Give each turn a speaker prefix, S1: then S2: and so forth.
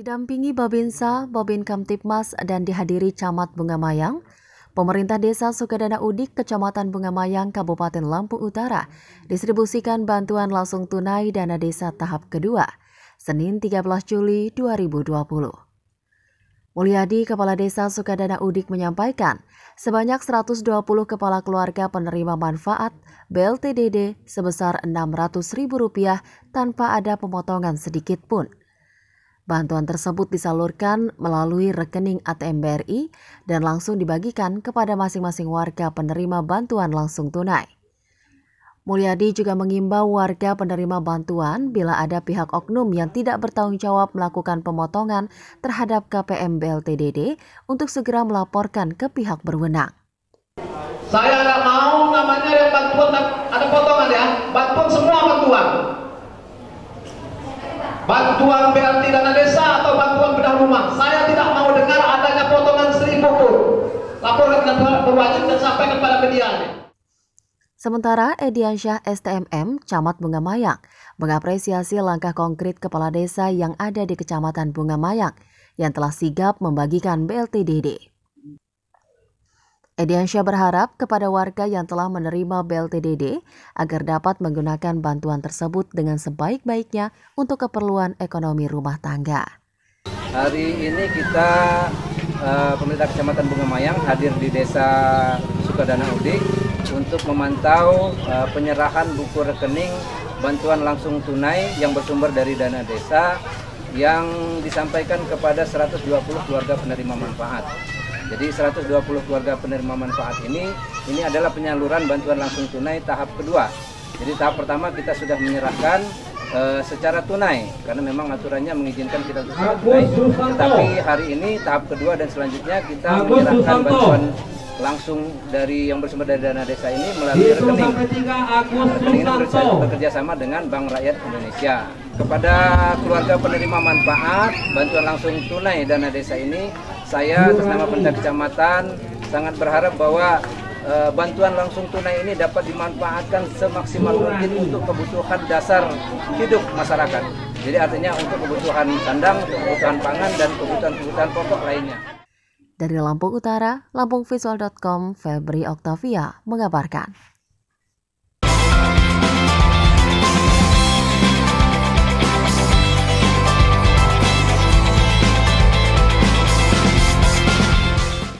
S1: Didampingi Babinsa, Babin Kamtipmas, dan dihadiri Camat Bunga Mayang, Pemerintah Desa Sukadana Udik, Kecamatan Bunga Mayang, Kabupaten Lampung Utara, distribusikan bantuan langsung tunai dana desa tahap kedua, Senin 13 Juli 2020. Mulyadi, Kepala Desa Sukadana Udik menyampaikan, sebanyak 120 kepala keluarga penerima manfaat BLTDD sebesar Rp600.000 tanpa ada pemotongan sedikit pun. Bantuan tersebut disalurkan melalui rekening ATM BRI dan langsung dibagikan kepada masing-masing warga penerima bantuan langsung tunai. Mulyadi juga mengimbau warga penerima bantuan bila ada pihak oknum yang tidak bertanggung jawab melakukan pemotongan terhadap KPM BLTDD untuk segera melaporkan ke pihak berwenang.
S2: Saya nggak mau namanya yang bantuan ada potongan ya, bantuan semua bantuan BLT dana desa atau bantuan bedah rumah. Saya tidak mau dengar adanya potongan seribu pun. Laporkan dan berwajib dan sampai kepada media.
S1: Sementara Ediansyah STMM, Camat Bunga Mayak, mengapresiasi langkah konkret kepala desa yang ada di Kecamatan Bunga Mayak yang telah sigap membagikan BLT DD. Ediansyah berharap kepada warga yang telah menerima BLTDD agar dapat menggunakan bantuan tersebut dengan sebaik-baiknya untuk keperluan ekonomi rumah tangga.
S2: Hari ini kita eh, pemerintah Kecamatan Bunga Mayang hadir di Desa Sukadana Udik untuk memantau eh, penyerahan buku rekening bantuan langsung tunai yang bersumber dari dana desa yang disampaikan kepada 120 keluarga penerima manfaat. Jadi 120 keluarga penerima manfaat ini ini adalah penyaluran bantuan langsung tunai tahap kedua. Jadi tahap pertama kita sudah menyerahkan e, secara tunai karena memang aturannya mengizinkan kita untuk tunai. Tetapi hari ini tahap kedua dan selanjutnya kita menyerahkan bantuan langsung dari yang bersumber dari dana desa ini melalui rekening. Rekening bekerja, sama dengan Bank Rakyat Indonesia. Kepada keluarga penerima manfaat bantuan langsung tunai dana desa ini, saya atas nama Kecamatan sangat berharap bahwa e, bantuan langsung tunai ini dapat dimanfaatkan semaksimal mungkin untuk kebutuhan dasar hidup masyarakat. Jadi artinya untuk kebutuhan sandang, kebutuhan pangan dan kebutuhan-kebutuhan pokok lainnya.
S1: Dari Lampung Utara, lampungvisual.com, Febri Oktavia mengabarkan.